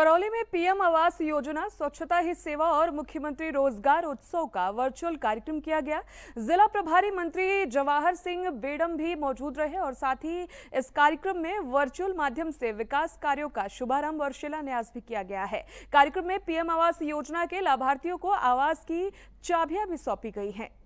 करौली में पीएम आवास योजना स्वच्छता ही सेवा और मुख्यमंत्री रोजगार उत्सव का वर्चुअल कार्यक्रम किया गया जिला प्रभारी मंत्री जवाहर सिंह बेडम भी मौजूद रहे और साथ ही इस कार्यक्रम में वर्चुअल माध्यम से विकास कार्यों का शुभारंभ और शिलान्यास भी किया गया है कार्यक्रम में पीएम आवास योजना के लाभार्थियों को आवास की चाबियां भी सौंपी गई हैं